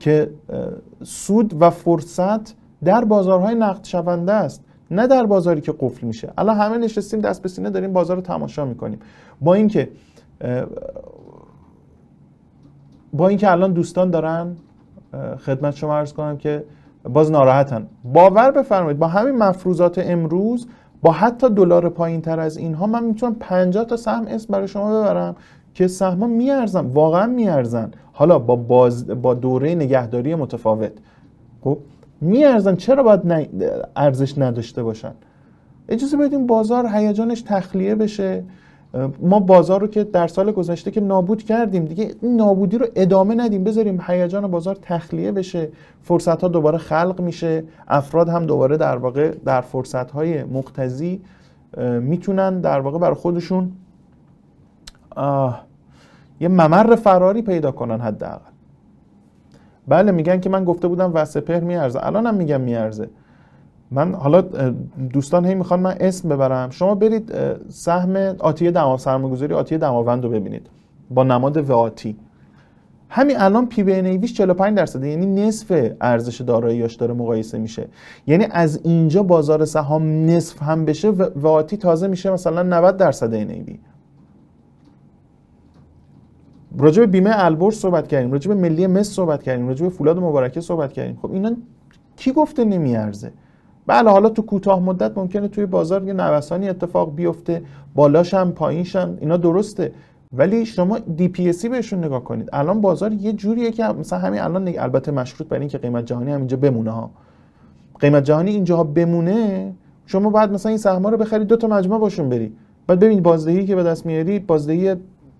که سود و فرصت در بازارهای نقد شونده است نه در بازاری که قفل میشه الان همه نشستیم دست به سینه داریم بازار رو تماشا میکنیم با اینکه با اینکه الان دوستان دارن خدمت شما عرض کنم که باز ناراحتن باور بفرمایید با همین مفروضات امروز با حتی دلار پایین تر از اینها من میتونم 50 تا سهم اسم برای شما ببرم که سهما میارزن واقعا میارزن حالا با با دوره نگهداری متفاوت خب میارزن چرا باید ارزش نداشته باشن اجازه بدیم بازار هیجانش تخلیه بشه ما بازار رو که در سال گذشته که نابود کردیم دیگه نابودی رو ادامه ندیم بذاریم هیجان بازار تخلیه بشه فرصت ها دوباره خلق میشه افراد هم دوباره در واقع در فرصت های مقتضی میتونن در واقع برای خودشون یه ممر فراری پیدا کنن حداقل بله میگن که من گفته بودم و سپهر میارزه هم میگم میارزه من حالا دوستان هی میخوان من اسم ببرم شما برید سهم آتیه دما سرمایه‌گذاری آتیه دماوند رو ببینید با نماد واتی. همین الان پی بی نیویش 45 درصده یعنی نصف ارزش داراییاش داره مقایسه میشه یعنی از اینجا بازار سهام نصف هم بشه و آتی تازه میشه مثلا 90 درصد NAV راجع بیمه البرز صحبت کردیم راجع به ملی مصر صحبت کردیم راجع به فولاد مبارکه صحبت کردیم خب اینا کی گفته نمیارزه بله حالا تو کوتاه مدت ممکنه توی بازار یه نوسانی اتفاق بیفته بالاش هم پایینش هم اینا درسته ولی شما دی پی سی بهشون نگاه کنید الان بازار یه جوریه که مثلا همین الان نگ... البته مشروط بر اینکه قیمت جهانی هم اینجا بمونه ها قیمت جهانی اینجا بمونه شما بعد مثلا این سهم‌ها رو بخرید دو تا مجموعه باشون بری بعد ببین بازدهی که به دست میاری بازدهی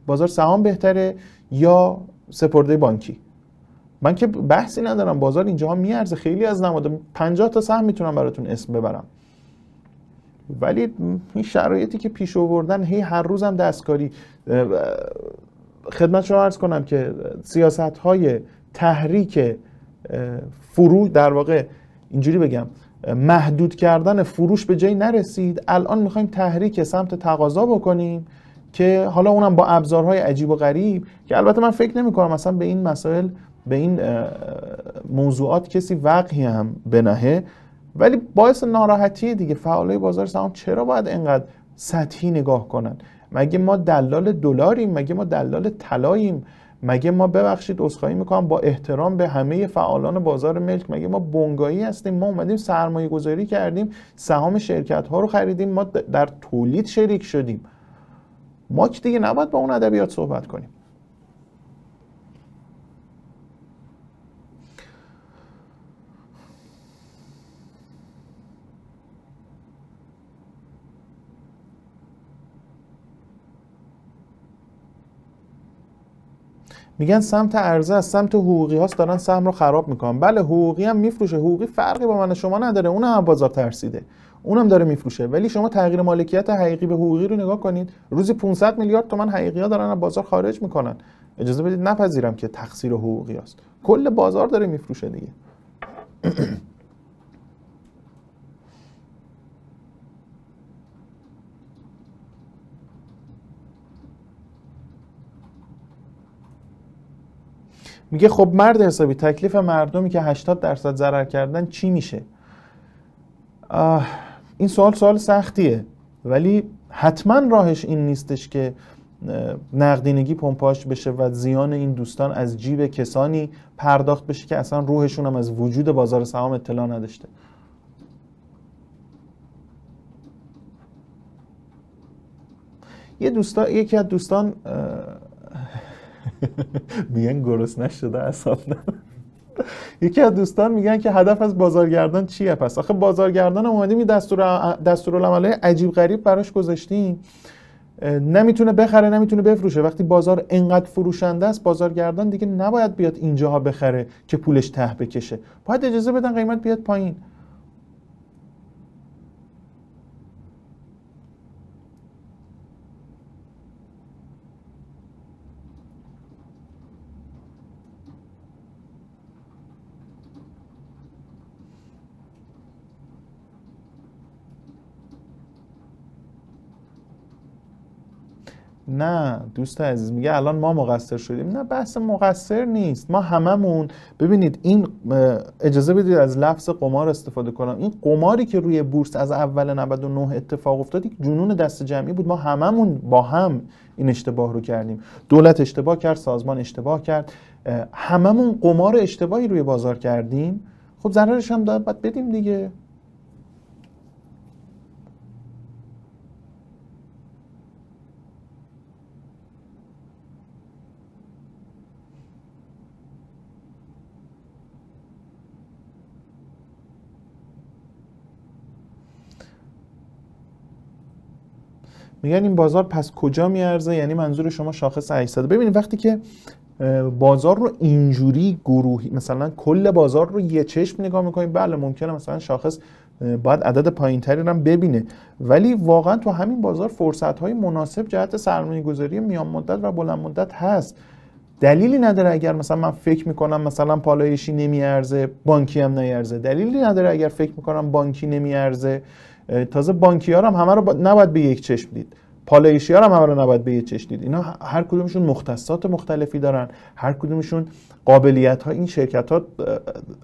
بازار سهام بهتره یا سپرده بانکی من که بحثی ندارم بازار اینجا ها میارزه خیلی از نماده 50 تا سهم میتونم براتون اسم ببرم ولی این شرایطی که پیش آوردن هی هر روزم دستکاری خدمت شما عرض کنم که سیاست های تحریک فروش در واقع اینجوری بگم محدود کردن فروش به جایی نرسید الان میخوایم تحریک سمت تقاضا بکنیم که حالا اونم با ابزارهای عجیب و غریب که البته من فکر نمی کنم مثلا به این مسائل به این موضوعات کسی وقعی هم بنهه ولی باعث ناراحتی دیگه فعالای بازار سهام چرا باید انقدر سطحی نگاه کنن مگه ما دلال دلاریم مگه ما دلال طلاییم مگه ما ببخشید عذرخواهی میکنم با احترام به همه فعالان بازار ملک مگه ما بنگایی هستیم ما اومدیم سرمایه گذاری کردیم سهام شرکت ها رو خریدیم ما در تولید شریک شدیم ما که دیگه نباید با اون ادبیات صحبت کنیم میگن سمت عرضه از سمت حقوقی هاست دارن سهم رو خراب میکنن بله حقوقی هم میفروشه حقوقی فرقی با من شما نداره اون هم بازار ترسیده اونم داره میفروشه ولی شما تغییر مالکیت حقیقی به حقوقی رو نگاه کنید روزی 500 میلیارد تومن حقیقی ها دارن از بازار خارج میکنن اجازه بدید نپذیرم که تقصیر حقوقی است کل بازار داره میفروشه دیگه میگه خب مرد حسابی تکلیف مردمی که 80 درصد ضرر کردن چی میشه این سوال سوال سختیه ولی حتما راهش این نیستش که نقدینگی پمپاش بشه و زیان این دوستان از جیب کسانی پرداخت بشه که اصلا روحشون هم از وجود بازار سهام اطلاع نداشته یه دوستا یکی از دوستان میگن گرست نشده اصلا یکی از دوستان میگن که هدف از بازارگردان چیه پس آخه بازارگردان اومدیم این دستور دستورالعملای عجیب غریب براش گذاشتیم نمیتونه بخره نمیتونه بفروشه وقتی بازار انقدر فروشنده است بازارگردان دیگه نباید بیاد اینجاها بخره که پولش ته بکشه باید اجازه بدن قیمت بیاد پایین نه دوست عزیز میگه الان ما مقصر شدیم نه بحث مقصر نیست ما هممون ببینید این اجازه بدید از لفظ قمار استفاده کنم این قماری که روی بورس از اول 99 اتفاق افتاد یک جنون دست جمعی بود ما هممون با هم این اشتباه رو کردیم دولت اشتباه کرد سازمان اشتباه کرد هممون قمار اشتباهی روی بازار کردیم خب ضررش هم بعد بدیم دیگه میگن این بازار پس کجا میارزه یعنی منظور شما شاخص 800 ببینید وقتی که بازار رو اینجوری گروهی مثلا کل بازار رو یه چشم نگاه میکنیم بله ممکنه مثلا شاخص باید عدد پایینتری رو هم ببینه ولی واقعا تو همین بازار فرصت های مناسب جهت سرمایه گذاری میان مدت و بلند مدت هست دلیلی نداره اگر مثلا من فکر میکنم مثلا پالایشی نمیارزه بانکی هم نیارزه دلیلی نداره اگر فکر میکنم بانکی نمیارزه تازه بانکیار هم همه رو نباید به یک چشم دید پالایشیارم هم همه رو نباید به یک چشم دید اینا هر کدومشون مختصات مختلفی دارن هر کدومشون قابلیت ها این شرکت ها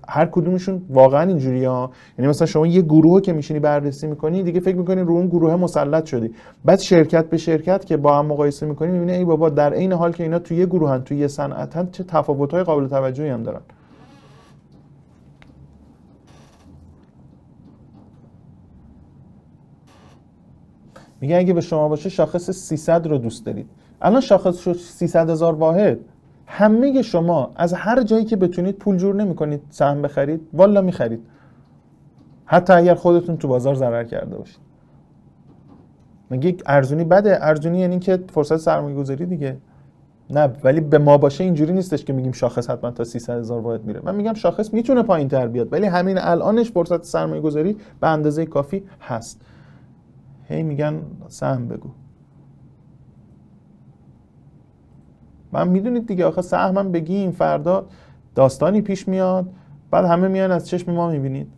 هر کدومشون واقعا اینجوری ها یعنی مثلا شما یه گروه که میشینی بررسی میکنی دیگه فکر میکنی رو اون گروه مسلط شدی بعد شرکت به شرکت که با هم مقایسه میکنی میبینی ای بابا در عین حال که اینا توی یه گروهن توی یه صنعتن چه تفاوت های قابل توجهی هم دارن میگه اگه به شما باشه شاخص 300 رو دوست دارید الان شاخص 300 هزار واحد همه شما از هر جایی که بتونید پول جور نمیکنید سهم بخرید والا میخرید حتی اگر خودتون تو بازار ضرر کرده باشید میگه ارزونی بده ارزونی یعنی که فرصت سرمایه گذاری دیگه نه ولی به ما باشه اینجوری نیستش که میگیم شاخص حتما تا 300 هزار واحد میره من میگم شاخص میتونه پایین تر بیاد ولی همین الانش فرصت سرمایه گذاری به اندازه کافی هست هی میگن سهم بگو من میدونید دیگه آخه سهمم بگیم فردا داستانی پیش میاد بعد همه میان از چشم ما میبینید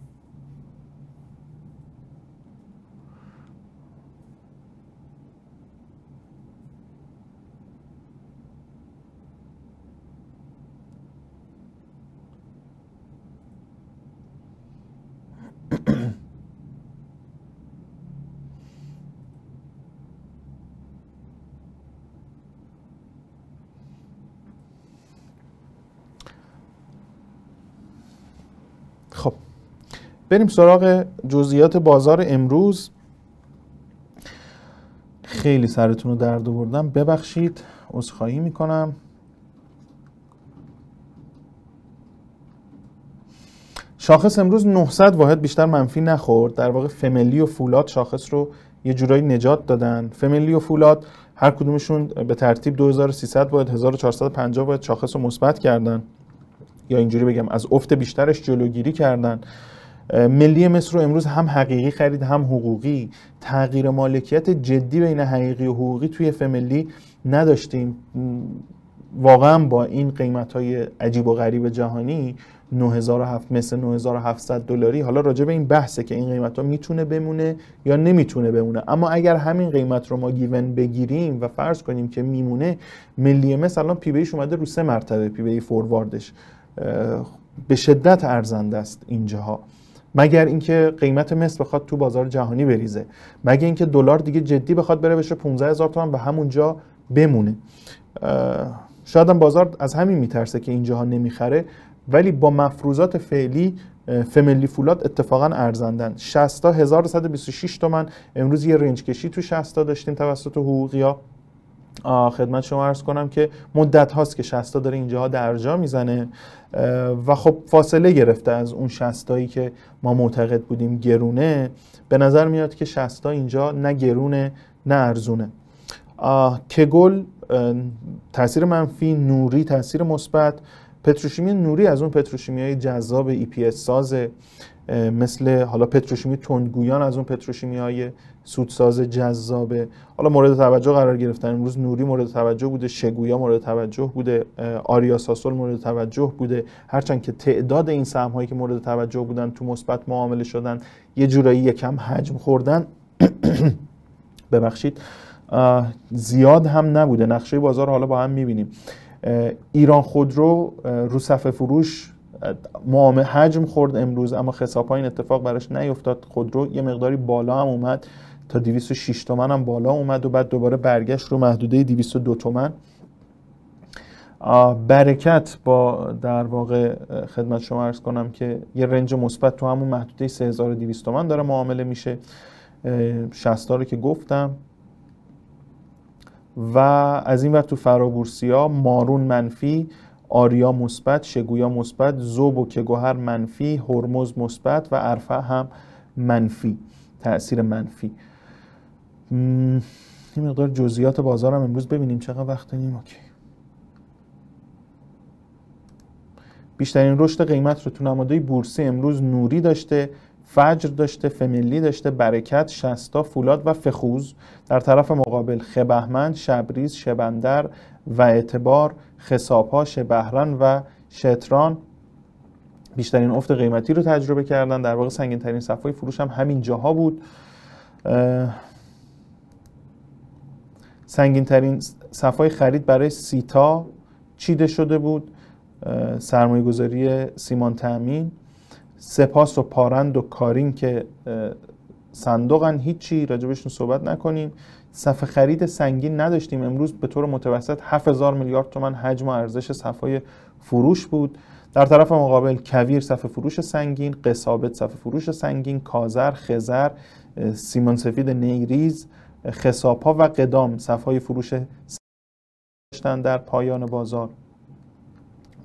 بریم سراغ جزئیات بازار امروز خیلی سرتون رو درد آوردم ببخشید عذرخواهی میکنم شاخص امروز 900 واحد بیشتر منفی نخورد در واقع فملی و فولاد شاخص رو یه جورایی نجات دادن فملی و فولاد هر کدومشون به ترتیب 2300 واحد 1450 واحد شاخص رو مثبت کردن یا اینجوری بگم از افت بیشترش جلوگیری کردن ملی مصر رو امروز هم حقیقی خرید هم حقوقی تغییر مالکیت جدی بین حقیقی و حقوقی توی فملی نداشتیم واقعا با این قیمت های عجیب و غریب جهانی 9007 مثل 9700 دلاری حالا راجع به این بحثه که این قیمت ها میتونه بمونه یا نمیتونه بمونه اما اگر همین قیمت رو ما گیون بگیریم و فرض کنیم که میمونه ملی مس الان پی بیش اومده رو سه مرتبه پی بی فورواردش به شدت ارزنده است اینجاها مگر اینکه قیمت مثل بخواد تو بازار جهانی بریزه مگر اینکه دلار دیگه جدی بخواد بره بشه 15 هزار تومن به همونجا بمونه شاید هم بازار از همین میترسه که اینجاها نمیخره ولی با مفروضات فعلی فملی فولاد اتفاقا ارزندن 60 1126 تومن امروز یه رنج کشی تو 60 داشتیم توسط حقوقی ها خدمت شما ارز کنم که مدت هاست که شستا داره در درجا میزنه و خب فاصله گرفته از اون شستایی که ما معتقد بودیم گرونه به نظر میاد که شستا اینجا نه گرونه نه ارزونه که گل تاثیر منفی نوری تاثیر مثبت پتروشیمی نوری از اون پتروشیمی های جذاب ای e پی سازه مثل حالا پتروشیمی تندگویان از اون پتروشیمی های سودساز جذابه حالا مورد توجه قرار گرفتن امروز نوری مورد توجه بوده شگویا مورد توجه بوده آریا ساسول مورد توجه بوده هرچند که تعداد این سهم هایی که مورد توجه بودن تو مثبت معامله شدن یه جورایی یکم حجم خوردن ببخشید زیاد هم نبوده نقشه بازار حالا با هم میبینیم ایران خودرو رو صفحه فروش معامل حجم خورد امروز اما خساب این اتفاق براش نیفتاد خودرو یه مقداری بالا هم اومد تا 206 تومن هم بالا اومد و بعد دوباره برگشت رو محدوده 202 تومن برکت با در واقع خدمت شما ارز کنم که یه رنج مثبت تو همون محدوده 3200 تومن داره معامله میشه 60 رو که گفتم و از این ور تو فرابورسی ها مارون منفی آریا مثبت شگویا مثبت زوب و کگوهر منفی هرمز مثبت و عرفه هم منفی تاثیر منفی این مقدار جزئیات بازار هم امروز ببینیم چقدر وقت نیم بیشترین رشد قیمت رو تو نمادهای بورسی امروز نوری داشته فجر داشته فمیلی داشته برکت شستا فولاد و فخوز در طرف مقابل خبهمند شبریز شبندر و اعتبار خسابهاش بهران و شتران بیشترین افت قیمتی رو تجربه کردن در واقع سنگین ترین فروش هم همین جاها بود سنگین ترین خرید برای سیتا چیده شده بود سرمایه گذاری سیمان تامین سپاس و پارند و کارین که صندوقن هیچی راجبشون صحبت نکنیم صفحه خرید سنگین نداشتیم امروز به طور متوسط 7000 میلیارد تومن حجم و ارزش صفهای فروش بود در طرف مقابل کویر صف فروش سنگین قصابت صف فروش سنگین کازر خزر سیمان سفید نیریز خساپا و قدام صفهای فروش داشتن در پایان بازار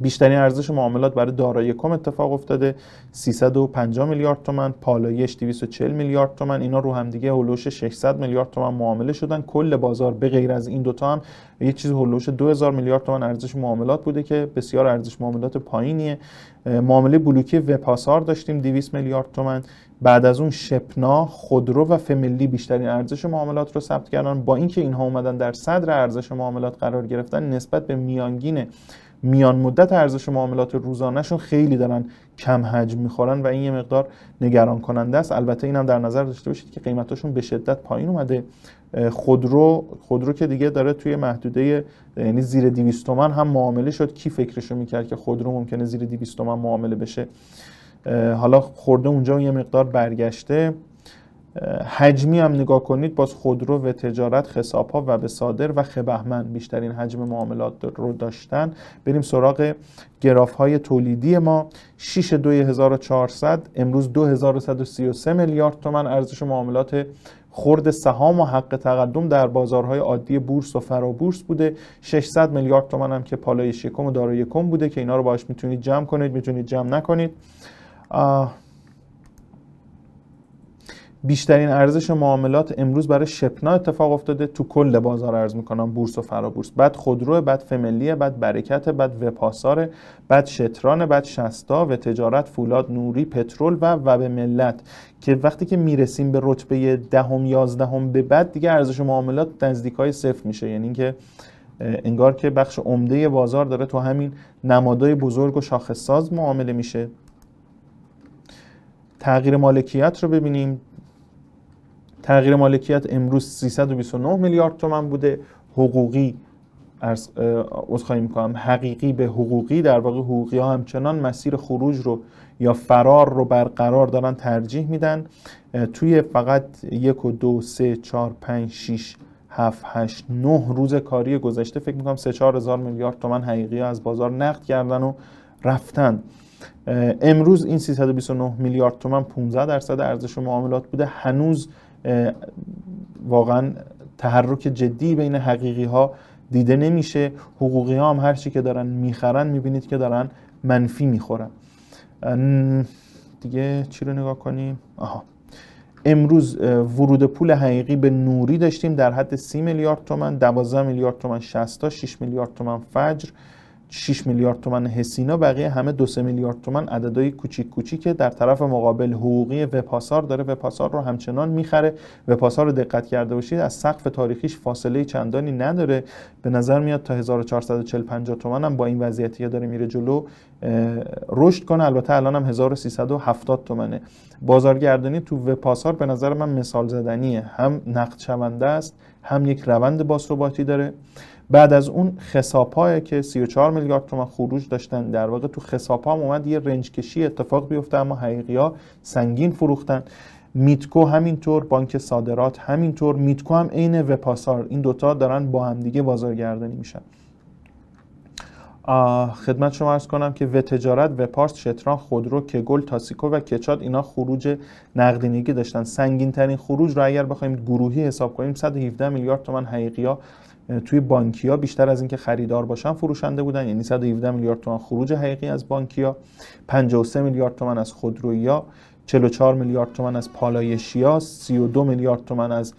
بیشترین ارزش معاملات برای دارایی کم اتفاق افتاده 350 میلیارد تومن پالایش 240 میلیارد تومن اینا رو هم دیگه هولوش 600 میلیارد تومن معامله شدن کل بازار به غیر از این دوتا هم یه چیز هولوش 2000 میلیارد تومن ارزش معاملات بوده که بسیار ارزش معاملات پایینیه معامله بلوکی وپاسار داشتیم 200 میلیارد تومن بعد از اون شپنا خودرو و فمیلی بیشترین ارزش معاملات رو ثبت کردن با اینکه اینها اومدن در صدر ارزش معاملات قرار گرفتن نسبت به میانگین میان مدت ارزش معاملات روزانهشون خیلی دارن کم حجم میخورن و این یه مقدار نگران کننده است البته اینم در نظر داشته باشید که قیمتاشون به شدت پایین اومده خودرو خودرو که دیگه داره توی محدوده یعنی زیر 200 تومن هم معامله شد کی فکرشو میکرد که خودرو ممکنه زیر 200 تومن معامله بشه حالا خورده اونجا یه مقدار برگشته حجمی هم نگاه کنید باز خودرو و تجارت خساب ها و به صادر و خبهمن بیشترین حجم معاملات رو داشتن بریم سراغ گراف های تولیدی ما 6.2400 امروز 2133 میلیارد تومن ارزش معاملات خرد سهام و حق تقدم در بازارهای عادی بورس و فرابورس بوده 600 میلیارد تومن هم که پالایش یکم و دارای یکم بوده که اینا رو باش میتونید جمع کنید میتونید جمع نکنید بیشترین ارزش معاملات امروز برای شپنا اتفاق افتاده تو کل بازار ارز میکنم بورس و فرابورس بعد خودرو بعد فملیه بعد برکت بعد وپاسار بعد شتران بعد شستا و تجارت فولاد نوری پترول و و ملت که وقتی که میرسیم به رتبه دهم ده یازدهم به بعد دیگه ارزش معاملات نزدیک های صفر میشه یعنی اینکه انگار که بخش عمده بازار داره تو همین نمادای بزرگ و شاخص معامله میشه تغییر مالکیت رو ببینیم تغییر مالکیت امروز 329 میلیارد تومن بوده حقوقی عذرخواهی میکنم حقیقی به حقوقی در واقع حقوقی ها همچنان مسیر خروج رو یا فرار رو برقرار دارن ترجیح میدن توی فقط یک و دو سه چار، پنج شیش هفت هشت نه روز کاری گذشته فکر میکنم سه چار میلیارد تومن حقیقی از بازار نقد کردن و رفتن امروز این 329 میلیارد تومن 15 درصد ارزش معاملات بوده هنوز واقعا تحرک جدی بین حقیقی ها دیده نمیشه حقوقی ها هم هرچی که دارن میخرن میبینید که دارن منفی میخورن دیگه چی رو نگاه کنیم آها امروز ورود پول حقیقی به نوری داشتیم در حد 30 میلیارد تومن 12 میلیارد تومن 60 تا 6 میلیارد تومن فجر 6 میلیارد تومن هسینا بقیه همه 2 میلیارد تومن عددهای کوچیک که در طرف مقابل حقوقی وپاسار داره وپاسار رو همچنان میخره وپاسار رو دقت کرده باشید از سقف تاریخیش فاصله چندانی نداره به نظر میاد تا 1440 50 تومن هم با این وضعیتی که داره میره جلو رشد کنه البته الان هم 1370 تومنه بازارگردانی تو وپاسار به نظر من مثال زدنیه هم نقد شونده است هم یک روند باثباتی داره بعد از اون خساپ که 34 میلیارد تومن خروج داشتن در واقع تو خساب ها اومد یه رنج کشی اتفاق بیفته اما حقیقی ها سنگین فروختن میتکو همینطور بانک صادرات همینطور میتکو هم عین وپاسار این دوتا دارن با همدیگه بازارگردانی میشن خدمت شما ارز کنم که و تجارت و پارس شتران خودرو کگل تاسیکو و کچاد اینا خروج نقدینگی داشتن سنگین ترین خروج رو اگر بخوایم گروهی حساب کنیم 117 میلیارد تومن حقیقی توی بانکیا بیشتر از اینکه خریدار باشن فروشنده بودن یعنی 117 میلیارد تومان خروج حقیقی از بانکیا 53 میلیارد تومان از خودرویا 44 میلیارد تومان از پالایشیا 32 میلیارد تومان از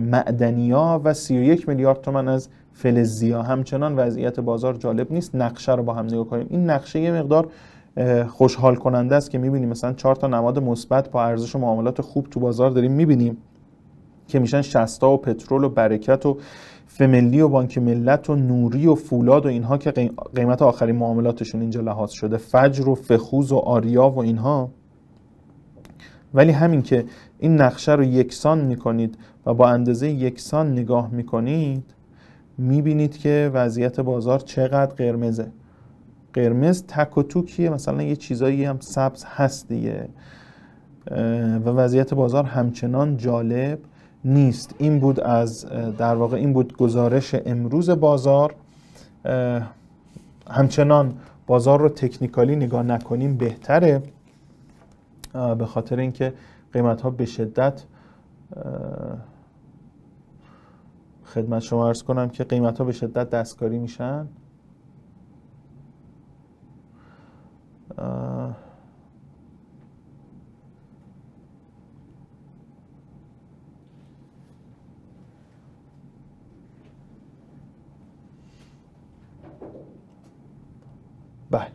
معدنیا و 31 میلیارد تومان از فلزیا همچنان وضعیت بازار جالب نیست نقشه رو با هم نگاه کنیم این نقشه یه مقدار خوشحال کننده است که میبینیم مثلا 4 تا نماد مثبت با ارزش معاملات خوب تو بازار داریم میبینیم که میشن شستا و پترول و برکت و فملی و بانک ملت و نوری و فولاد و اینها که قیمت آخرین معاملاتشون اینجا لحاظ شده فجر و فخوز و آریا و اینها ولی همین که این نقشه رو یکسان میکنید و با اندازه یکسان نگاه میکنید میبینید که وضعیت بازار چقدر قرمزه قرمز تک و توکیه مثلا یه چیزایی هم سبز هست دیگه و وضعیت بازار همچنان جالب نیست این بود از در واقع این بود گزارش امروز بازار همچنان بازار رو تکنیکالی نگاه نکنیم بهتره به خاطر اینکه قیمت ها به شدت خدمت شما ارز کنم که قیمت ها به شدت دستکاری میشن بله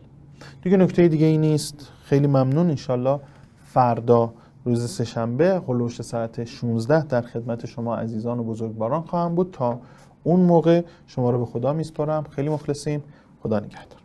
دیگه نکته دیگه ای نیست خیلی ممنون انشالله فردا روز سهشنبه هلوش ساعت 16 در خدمت شما عزیزان و بزرگواران خواهم بود تا اون موقع شما رو به خدا میسپارم خیلی مخلصیم خدا نگهدار